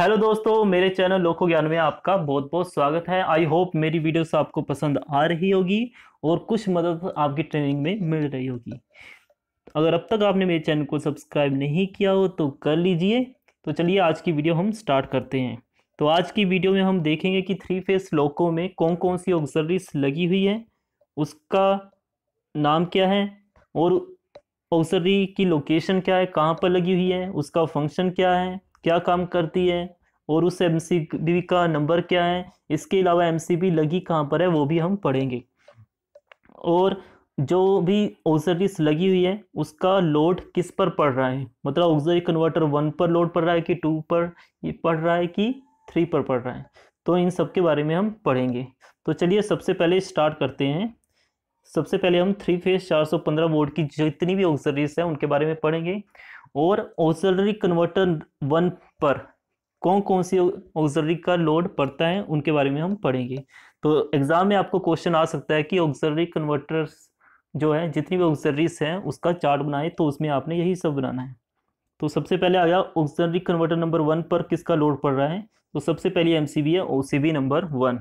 hello दोस्तों मेरे channel लोको ज्ञान में आपका बहुत बहुत स्वागत है आई होप मेरी वीडियोस आपको पसंद आ रही होगी और कुछ मदद आपकी ट्रेनिंग में मिल रही होगी अगर अब तक आपने मेरे चैनल को सब्सक्राइब नहीं किया हो तो कर लीजिए तो चलिए आज की वीडियो हम स्टार्ट करते हैं तो आज की वीडियो में हम देखेंगे कि थ्री फेस लोको में कौन कौन सी ऑक्सरीज लगी हुई है उसका नाम क्या है और ऑक्सरी की लोकेशन क्या है कहाँ पर लगी हुई है उसका फंक्शन क्या है क्या काम करती है और उस एम का नंबर क्या है इसके अलावा एम लगी कहाँ पर है वो भी हम पढ़ेंगे और जो भी ऑक्सरीस लगी हुई है उसका लोड किस पर पड़ रहा है मतलब ऑक्सरी कन्वर्टर वन पर लोड पड़ रहा है कि टू पर पड़ रहा है कि थ्री पर पड़ रहा है तो इन सब के बारे में हम पढ़ेंगे तो चलिए सबसे पहले स्टार्ट करते हैं सबसे पहले हम थ्री फेज 415 वोल्ट की जितनी भी ऑक्सरीज है उनके बारे में पढ़ेंगे और ऑक्सलरी कन्वर्टर वन पर कौन कौन सी ऑक्सलरी का लोड पड़ता है उनके बारे में हम पढ़ेंगे तो एग्ज़ाम में आपको क्वेश्चन आ सकता है कि ऑक्सलरी कन्वर्टर्स जो है जितनी भी ऑक्सलरीज हैं उसका चार्ट बनाए तो उसमें आपने यही सब बनाना है तो सबसे पहले आया ऑक्सलरी कन्वर्टर नंबर वन पर किसका लोड पड़ रहा है तो सबसे पहले एम है ओ नंबर वन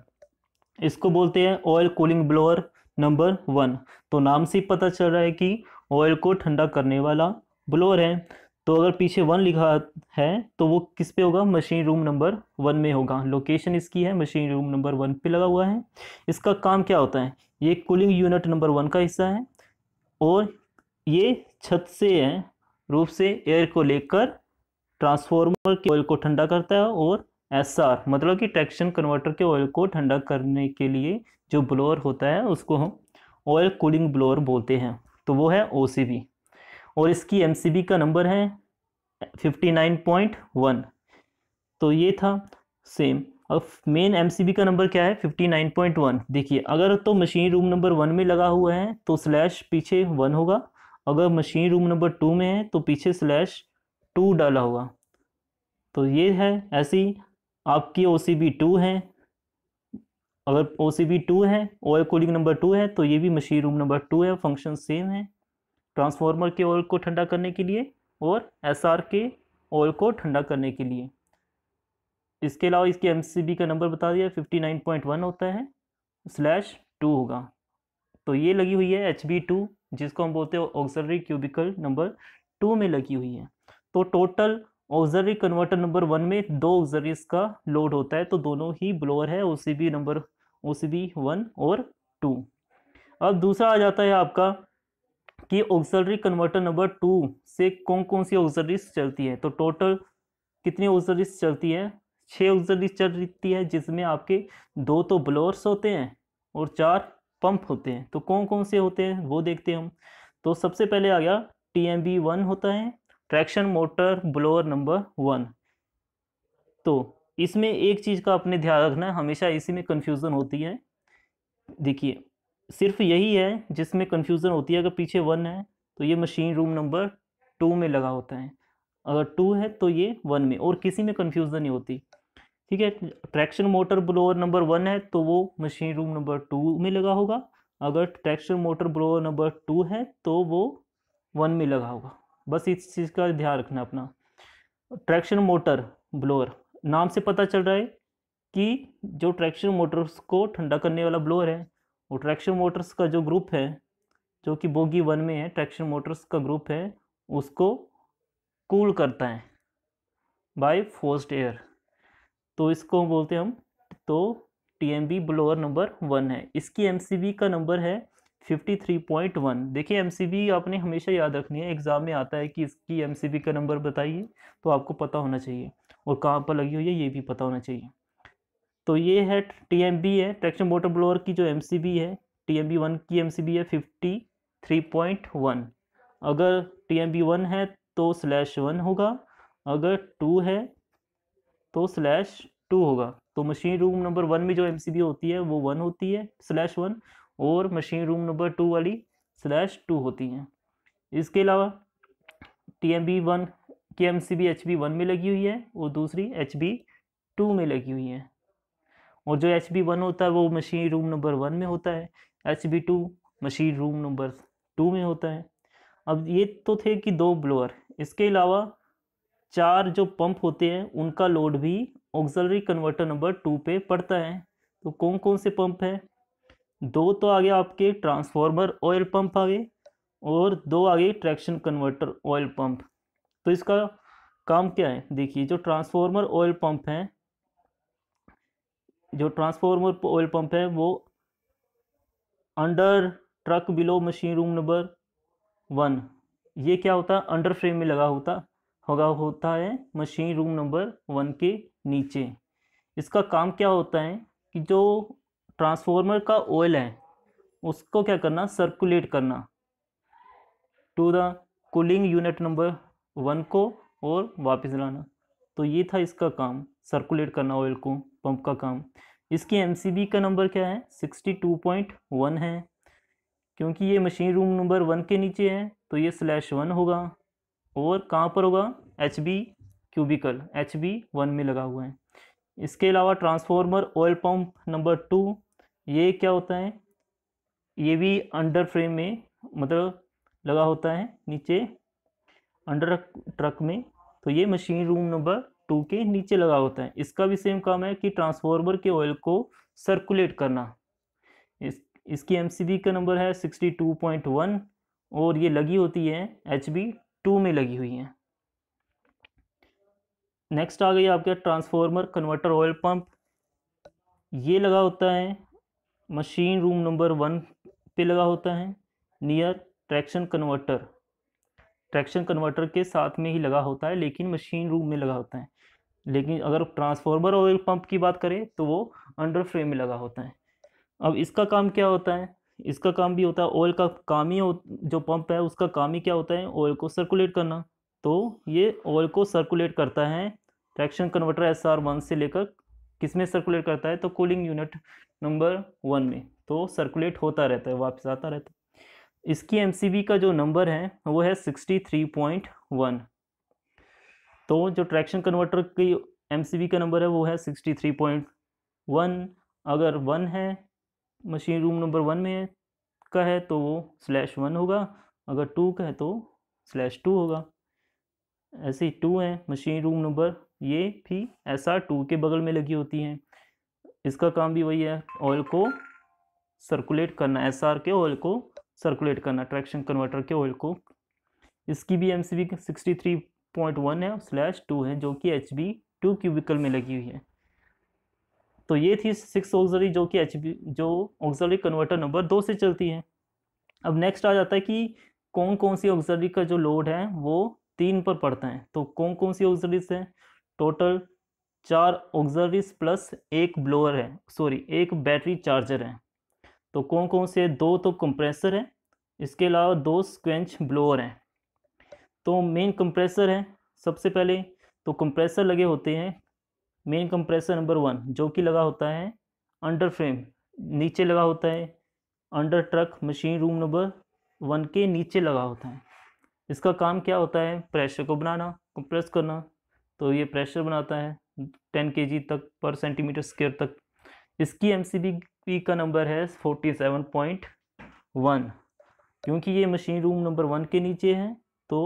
इसको बोलते हैं oil cooling blower number one तो नाम से पता चल रहा है कि ऑयल को ठंडा करने वाला ब्लोअर है तो अगर पीछे वन लिखा है तो वो किस पे होगा मशीन रूम नंबर वन में होगा लोकेशन इसकी है मशीन रूम नंबर वन पे लगा हुआ है इसका काम क्या होता है ये कूलिंग यूनिट नंबर वन का हिस्सा है और ये छत से है रूप से एयर को लेकर ट्रांसफॉर्मर के ऑयल को ठंडा करता है और एस मतलब कि ट्रैक्शन कन्वर्टर के ऑयल को ठंडा करने के लिए जो ब्लोअर होता है उसको हम ऑयल कूलिंग ब्लोअर बोलते हैं तो वो है ओ और इसकी एम का नंबर है फिफ्टी नाइन पॉइंट वन तो ये था सेम अब मेन एम का नंबर क्या है फिफ्टी नाइन पॉइंट वन देखिए अगर तो मशीन रूम नंबर वन में लगा हुआ है तो स्लैश पीछे वन होगा अगर मशीन रूम नंबर टू में है तो पीछे स्लैश टू डाला होगा तो ये है ऐसी आपकी ओ सी बी टू है अगर ओ सी बी टू है ओ कोडिंग नंबर टू है तो ये भी मशीन रूम नंबर टू है फंक्शन सेम है ट्रांसफार्मर के ऑयल को ठंडा करने के लिए और एस आर के ऑयल को ठंडा करने के लिए इसके अलावा इसके एम सी बी का नंबर बता दिया फिफ्टी नाइन पॉइंट वन होता है स्लैश टू होगा तो ये लगी हुई है एच बी टू जिसको हम बोलते हैं ऑक्सरी क्यूबिकल नंबर टू में लगी हुई है तो total auxiliary converter number one में दो ऑक्सरीज का लोड होता है तो दोनों ही ब्लोअर है O C B number O C B one और टू अब दूसरा आ जाता है आपका कि ऑक्सलरी कन्वर्टर नंबर टू से कौन कौन सी ऑक्सलरीज चलती है तो टोटल कितनी ऑक्सलरीज चलती है छह ऑक्सलरीज चलती है जिसमें आपके दो तो ब्लोअर्स होते हैं और चार पंप होते हैं तो कौन कौन से होते हैं वो देखते हैं हम तो सबसे पहले आ गया टी एम बी वन होता है traction motor blower number one तो इसमें एक चीज़ का अपने ध्यान रखना है हमेशा इसी में कन्फ्यूज़न होती है देखिए सिर्फ यही है जिसमें कन्फ्यूज़न होती है अगर पीछे वन है तो ये मशीन रूम नंबर टू में लगा होता है अगर टू है तो ये वन में और किसी में कन्फ्यूज़न नहीं होती ठीक है traction motor blower number one है तो वो मशीन रूम नंबर टू में लगा होगा अगर traction motor blower number two है तो वो वन में लगा होगा बस इस चीज़ का ध्यान रखना अपना ट्रैक्शन मोटर ब्लोअर नाम से पता चल रहा है कि जो ट्रैक्शन मोटर्स को ठंडा करने वाला ब्लोअर है और ट्रैक्शन मोटर्स का जो ग्रुप है जो कि बोगी वन में है ट्रैक्शन मोटर्स का ग्रुप है उसको कूल करता है बाय फोस्ट एयर तो इसको बोलते हैं हम तो टीएमबी ब्लोअर नंबर वन है इसकी एमसीबी का नंबर है फिफ्टी थ्री पॉइंट वन देखिए एम आपने हमेशा याद रखनी है एग्ज़ाम में आता है कि इसकी एम का नंबर बताइए तो आपको पता होना चाहिए और कहाँ पर लगी हुई है ये भी पता होना चाहिए तो ये है टी एम बी है ट्रैक्शन मोटर ब्लोअर की जो एम सी बी है टी एम बी वन की एम सी बी है फिफ्टी थ्री पॉइंट वन अगर टी एम बी वन है तो स्लैश वन होगा अगर टू है तो स्लैश टू होगा तो मशीन रूम नंबर वन में जो एम सी बी होती है वो वन होती है स्लैश वन और मशीन रूम नंबर टू वाली स्लैश टू होती हैं इसके अलावा टी एम बी वन की M C B H B one में लगी हुई है और दूसरी एच बी टू में लगी हुई है और जो एच बी वन होता है वो मशीन रूम नंबर वन में होता है H B two machine room number two में होता है अब ये तो थे कि दो ब्लोअर इसके अलावा चार जो पंप होते हैं उनका लोड भी ऑक्जलरी कन्वर्टर नंबर टू पे पड़ता है तो कौन कौन से पंप है दो तो आ गया आपके ट्रांसफार्मर ऑयल पंप आ गए और दो आ गए ट्रैक्शन कन्वर्टर ऑयल पंप तो इसका काम क्या है देखिए जो ट्रांसफार्मर ऑयल पंप हैं जो ट्रांसफार्मर ऑयल पंप है वो under truck below machine room number one ये क्या होता है अंडर फ्रेम में लगा होता होगा होता है मशीन रूम नंबर वन के नीचे इसका काम क्या होता है कि जो ट्रांसफॉर्मर का ऑयल है उसको क्या करना सर्कुलेट करना to the cooling unit number one को और वापस लाना तो ये था इसका काम सर्कुलेट करना ऑयल को पंप का काम इसकी एम का नंबर क्या है सिक्सटी टू पॉइंट वन है क्योंकि ये मशीन रूम नंबर वन के नीचे है तो ये स्लैश वन होगा और कहाँ पर होगा H B cubicle H B one में लगा हुआ है इसके अलावा transformer oil pump number two ये क्या होता है ये भी अंडर फ्रेम में मतलब लगा होता है नीचे अंडर ट्रक में तो ये मशीन रूम नंबर टू के नीचे लगा होता है इसका भी सेम काम है कि ट्रांसफॉर्मर के ऑयल को सर्कुलेट करना इस इसकी एम का नंबर है सिक्सटी टू पॉइंट वन और ये लगी होती है एच बी टू में लगी हुई है नेक्स्ट आ गई आपके ट्रांसफॉर्मर कन्वर्टर ऑयल पंप ये लगा होता है मशीन रूम नंबर वन पे लगा होता है near traction converter traction converter के साथ में ही लगा होता है लेकिन मशीन रूम में लगा होता है लेकिन अगर ट्रांसफॉर्मर ऑयल पंप की बात करें तो वो अंडर फ्रेम में लगा होता है अब इसका काम क्या होता है इसका काम भी होता है ऑयल का काम ही जो पंप है उसका काम ही क्या होता है ऑयल को सर्कुलेट करना तो ये ऑयल को सर्कुलेट करता है traction converter S R one से लेकर किस में सर्कुलेट करता है तो कूलिंग यूनिट नंबर वन में तो सर्कुलेट होता रहता है वापस आता रहता है इसकी एम का जो नंबर है वो है सिक्सटी थ्री पॉइंट वन तो जो ट्रैक्शन कन्वर्टर की एम का नंबर है वो है सिक्सटी थ्री पॉइंट वन अगर वन है मशीन रूम नंबर वन में का है तो वो स्लैश वन होगा अगर टू का है तो स्लैश टू होगा ऐसे ही टू है मशीन रूम नंबर ये भी एस आर टू के बगल में लगी होती हैं इसका काम भी वही है ऑयल को सर्कुलेट करना एस आर के ऑयल को सर्कुलेट करना ट्रैक्शन कन्वर्टर के ऑयल को इसकी भी M C B sixty three point one है स्लैश टू है जो कि एच बी टू क्यूबिकल में लगी हुई है तो ये थी सिक्स ऑक्सरी जो कि एच बी जो ऑक्सरी कन्वर्टर नंबर दो से चलती है अब नेक्स्ट आ जाता है कि कौन कौन सी ऑक्सरी का जो लोड है वो तीन पर पड़ता है तो कौन कौन सी ऑक्सरीज है टोटल चार ऑक्सरीज प्लस एक ब्लोअर है सॉरी एक बैटरी चार्जर है तो कौन कौन से दो तो कंप्रेसर है इसके अलावा दो स्क्वेंच ब्लोअर हैं तो मेन कंप्रेसर है सबसे पहले तो कंप्रेसर लगे होते हैं मेन कंप्रेसर नंबर वन जो कि लगा होता है अंडर फ्रेम नीचे लगा होता है under truck machine room number one के नीचे लगा होता है इसका काम क्या होता है प्रेशर को बनाना कंप्रेस करना तो ये प्रेशर बनाता है टेन के जी तक पर सेंटीमीटर स्क्वेयर तक इसकी एम का नंबर है फोर्टी सेवन पॉइंट वन क्योंकि ये मशीन रूम नंबर वन के नीचे है तो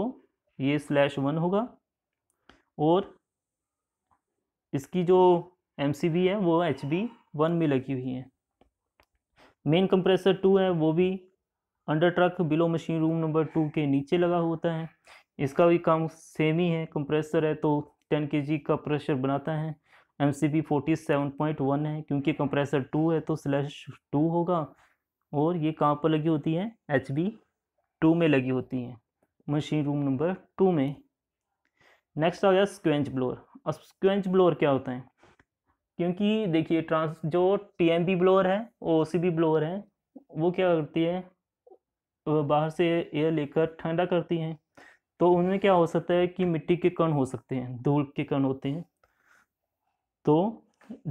ये स्लैश वन होगा और इसकी जो एम है वो एच बी वन में लगी हुई है मेन कंप्रेसर टू है वो भी under truck below machine room number two के नीचे लगा होता है इसका भी काम सेम ही है कंप्रेसर है तो टेन के का प्रेशर बनाता है M C B forty seven point one है क्योंकि कंप्रेसर टू है तो स्लैश टू होगा और ये कहाँ पर लगी होती है एच बी टू में लगी होती हैं मशीन रूम नंबर टू में नेक्स्ट आ गया स्क्वेंच ब्लोअर अब स्क्वेंच ब्लोअर क्या होता है क्योंकि देखिए ट्रांस जो टी एम बी ब्लोअर है ओ सी बी ब्लोअर है वो क्या करती है बाहर से एयर लेकर ठंडा करती हैं तो उनमें क्या हो सकता है कि मिट्टी के कण हो सकते हैं धूल के कण होते हैं तो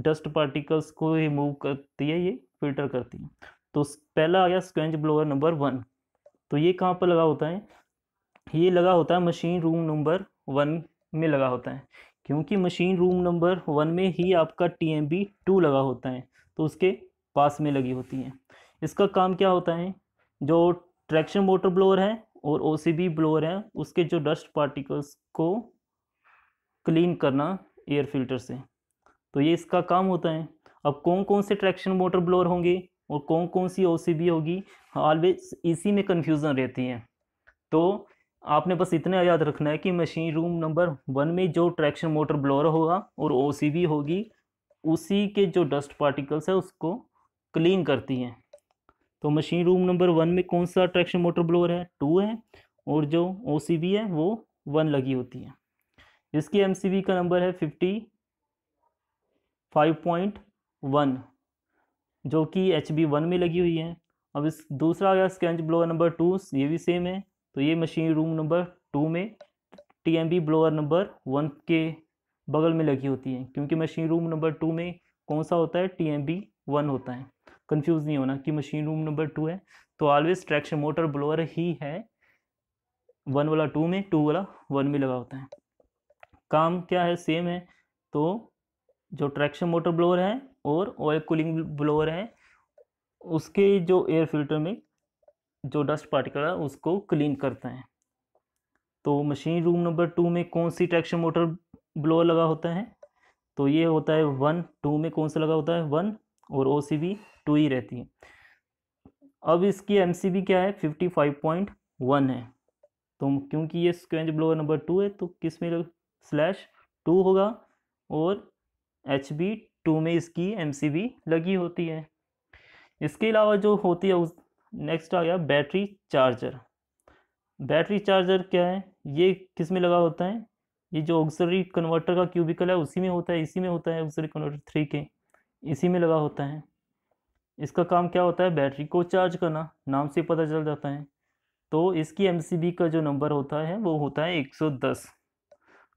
डस्ट पार्टिकल्स को रिमूव करती है ये फिल्टर करती है तो पहला आ गया स्क्वेंच ब्लोअर नंबर वन तो ये कहाँ पर लगा होता है ये लगा होता है मशीन रूम नंबर वन में लगा होता है क्योंकि मशीन रूम नंबर वन में ही आपका टी एम बी टू लगा होता है तो उसके पास में लगी होती है इसका काम क्या होता है जो ट्रैक्शन मोटर ब्लोअर है और ओ सी बी ब्लोअर है उसके जो डस्ट पार्टिकल्स को क्लीन करना एयर फिल्टर से तो ये इसका काम होता है अब कौन कौन से ट्रैक्शन मोटर ब्लोअर होंगे और कौन कौन सी ओ होगी ऑलवेज इसी में कन्फ्यूज़न रहती है तो आपने बस इतना याद रखना है कि मशीन रूम नंबर वन में जो ट्रैक्शन मोटर ब्लोर होगा और ओ होगी उसी के जो डस्ट पार्टिकल्स है उसको क्लीन करती हैं तो मशीन रूम नंबर वन में कौन सा ट्रैक्शन मोटर ब्लोअर है टू है और जो ओ है वो वन लगी होती है इसकी एम का नंबर है फिफ्टी फाइव पॉइंट वन जो कि एच बी वन में लगी हुई है अब इस दूसरा आ गया स्केंच ब्लोअर नंबर टू ये भी सेम है तो ये मशीन रूम नंबर टू में टीएमबी ब्लोअर नंबर वन के बगल में लगी होती है क्योंकि मशीन रूम नंबर टू में कौन सा होता है टीएमबी वन होता है कंफ्यूज नहीं होना कि मशीन रूम नंबर टू है तो ऑलवेज ट्रैक्शन मोटर ब्लोअर ही है वन वाला टू में टू वाला वन में लगा होता है काम क्या है सेम है तो जो ट्रैक्शन मोटर ब्लोअर है और ऑयल कूलिंग ब्लोअर है उसके जो एयर फिल्टर में जो डस्ट पार्टिकल है उसको क्लीन करते हैं तो मशीन रूम नंबर टू में कौन सी ट्रैक्शन मोटर ब्लोअर लगा होता है तो ये होता है वन टू में कौन सा लगा होता है वन और ओ सी बी टू ही रहती है अब इसकी एम सी बी क्या है फिफ्टी फाइव पॉइंट वन है तो क्योंकि ये स्क्वेंज ब्लोअर नंबर टू है तो किस में स्लैश टू होगा और एच बी टू में इसकी एम सी बी लगी होती है इसके अलावा जो होती है उस नेक्स्ट आ गया बैटरी चार्जर बैटरी चार्जर क्या है ये किस में लगा होता है ये जो ऑक्सरी कन्वर्टर का क्यूबिकल है उसी में होता है इसी में होता है ऑक्सरी कन्वर्टर थ्री के इसी में लगा होता है इसका काम क्या होता है बैटरी को चार्ज करना नाम से पता चल जाता है तो इसकी एम का जो नंबर होता है वो होता है एक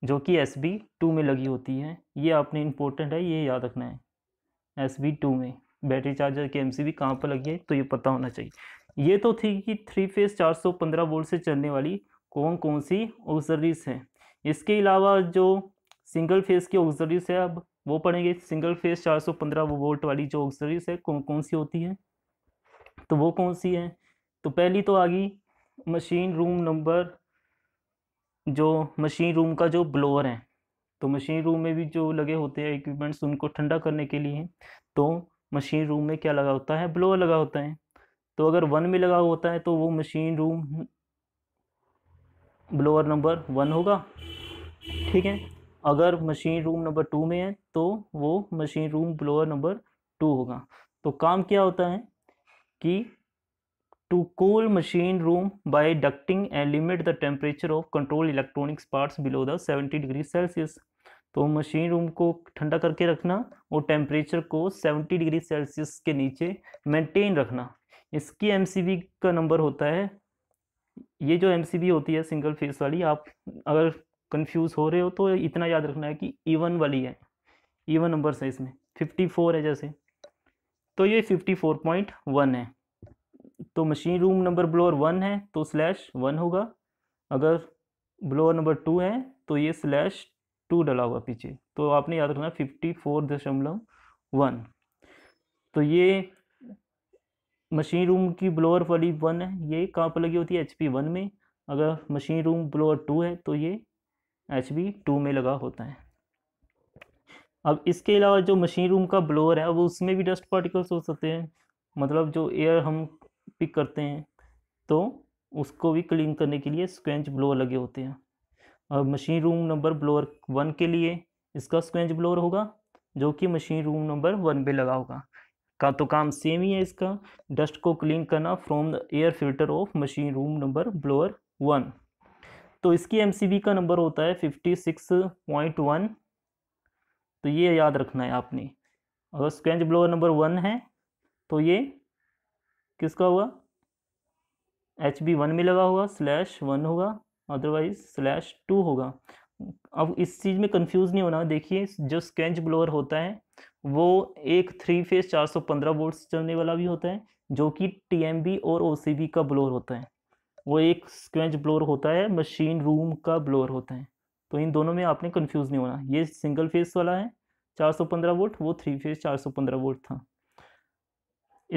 जो कि एस बी टू में लगी होती है ये आपने इम्पोर्टेंट है ये याद रखना है एस बी टू में बैटरी चार्जर के एमसीबी कहाँ पर लगी है तो ये पता होना चाहिए ये तो थी कि थ्री फेज 415 वोल्ट से चलने वाली कौन कौन सी ऑक्सरीज हैं इसके अलावा जो सिंगल फेज की ऑक्सरीज है अब वो पढ़ेंगे सिंगल फेज 415 वोल्ट वाली जो ऑक्सरीज है कौन कौन सी होती है तो वो कौन सी है तो पहली तो आ गई मशीन रूम नंबर जो मशीन रूम का जो ब्लोअर है तो मशीन रूम में भी जो लगे होते हैं इक्विपमेंट्स उनको ठंडा करने के लिए तो मशीन रूम में क्या लगा होता है ब्लोअर लगा होता है तो अगर वन में लगा होता है तो वो machine room blower number one होगा ठीक है अगर मशीन रूम नंबर टू में है तो वो machine room blower number two होगा तो काम क्या होता है कि to cool machine room by ducting and limit the temperature of control electronics parts below the seventy degree Celsius तो मशीन रूम को ठंडा करके रखना और टेम्परेचर को 70 डिग्री सेल्सियस के नीचे मेंटेन रखना इसकी एम का नंबर होता है ये जो एम होती है सिंगल फेस वाली आप अगर कंफ्यूज हो रहे हो तो इतना याद रखना है कि ईवन e वाली है ईवन e नंबर है इसमें 54 है जैसे तो ये 54.1 है तो machine room number blower one है तो स्लैश वन होगा अगर ब्लोअर नंबर टू है तो ये स्लैश टू डला हुआ पीछे तो आपने याद रखना फिफ्टी फोर दशमलव वन तो ये मशीन रूम की ब्लोअर वाली वन है ये कहाँ पर लगी होती है एच पी वन में अगर मशीन रूम ब्लोअर टू है तो ये एच पी टू में लगा होता है अब इसके अलावा जो मशीन रूम का ब्लोअर है वो उसमें भी डस्ट पार्टिकल्स हो सकते हैं मतलब जो एयर हम पिक करते हैं तो उसको भी क्लीन करने के लिए स्क्वेंच ब्लोअर लगे होते हैं और machine room number blower one के लिए इसका स्क्वेंज ब्लोअर होगा जो कि मशीन रूम नंबर वन पे लगा होगा का तो काम सेम ही है इसका डस्ट को क्लीन करना from the air filter of machine room number blower one तो इसकी एम का नंबर होता है फिफ्टी सिक्स पॉइंट वन तो ये याद रखना है आपने अगर स्क्वेंज ब्लोअर नंबर वन है तो ये किसका हुआ एच बी वन में लगा हुआ स्लैश वन होगा अदरवाइज स्लैश टू होगा अब इस चीज़ में कंफ्यूज नहीं होना देखिए जो स्केंच ब्लोअर होता है वो एक थ्री फेज 415 वोल्ट चलने वाला भी होता है जो कि टीएमबी और ओसीबी का ब्लोअर होता है वो एक स्केंच ब्लोअर होता है मशीन रूम का ब्लोअर होता है तो इन दोनों में आपने कंफ्यूज नहीं होना ये सिंगल फेज वाला है पंद्रह वोल्ट वो थ्री फेज पंद्रह वोल्ट था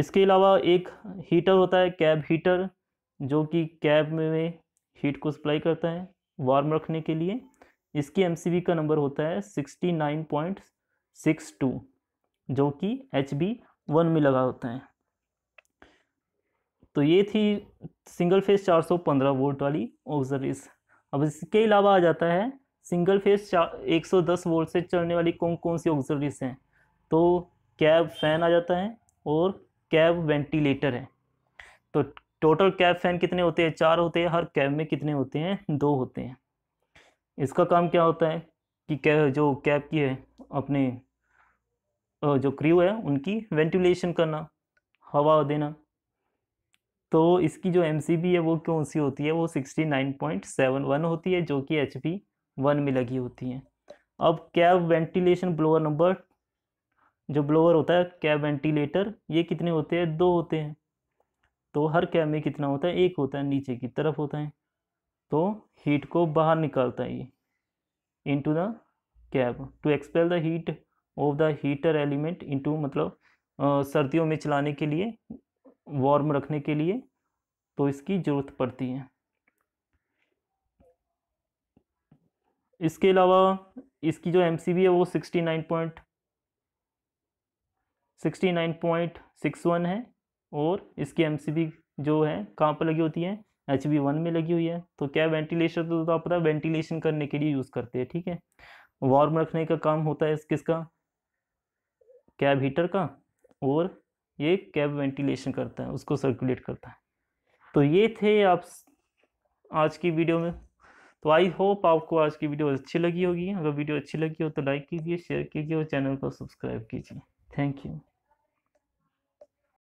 इसके अलावा एक हीटर होता है कैब हीटर जो कि कैब में हीट को सप्लाई करता है वार्म रखने के लिए इसकी एम का नंबर होता है sixty nine point six two जो कि एच बी वन में लगा होता है तो ये थी सिंगल फेज 415 वोल्ट वाली ऑक्सरीज अब इसके अलावा आ जाता है सिंगल फेज एक सौ दस वोल्ट से चलने वाली कौन कौन सी ऑक्सरीज हैं तो कैब फैन आ जाता है और कैब वेंटिलेटर है तो टोटल कैब फैन कितने होते हैं चार होते हैं हर कैब में कितने होते हैं दो होते हैं इसका काम क्या होता है कि कैब जो कैब की है अपने जो क्रू है उनकी वेंटिलेशन करना हवा देना तो इसकी जो एम है वो कौन सी होती है वो sixty nine point seven one होती है जो कि एच पी वन में लगी होती है अब कैब वेंटिलेशन ब्लोअर नंबर जो ब्लोअर होता है कैब वेंटिलेटर ये कितने होते हैं दो होते हैं तो हर कैब में कितना होता है एक होता है नीचे की तरफ होता है तो हीट को बाहर निकालता है ये into the cab to expel the heat of the heater element into मतलब आ, सर्दियों में चलाने के लिए वार्म रखने के लिए तो इसकी ज़रूरत पड़ती है इसके अलावा इसकी जो एम है वो sixty nine point sixty nine point six one है और इसकी एम जो है कहाँ पर लगी होती है एच वन में लगी हुई है तो क्या वेंटिलेशन तो, तो आप पता वेंटिलेशन करने के लिए यूज़ करते हैं ठीक है वार्म रखने का काम होता है किसका कैब हीटर का और ये कैब वेंटिलेशन करता है उसको सर्कुलेट करता है तो ये थे आप आज की वीडियो में तो आई होप आपको आज की वीडियो अच्छी लगी होगी अगर वीडियो अच्छी लगी हो तो लाइक कीजिए शेयर कीजिए और चैनल को सब्सक्राइब कीजिए थैंक यू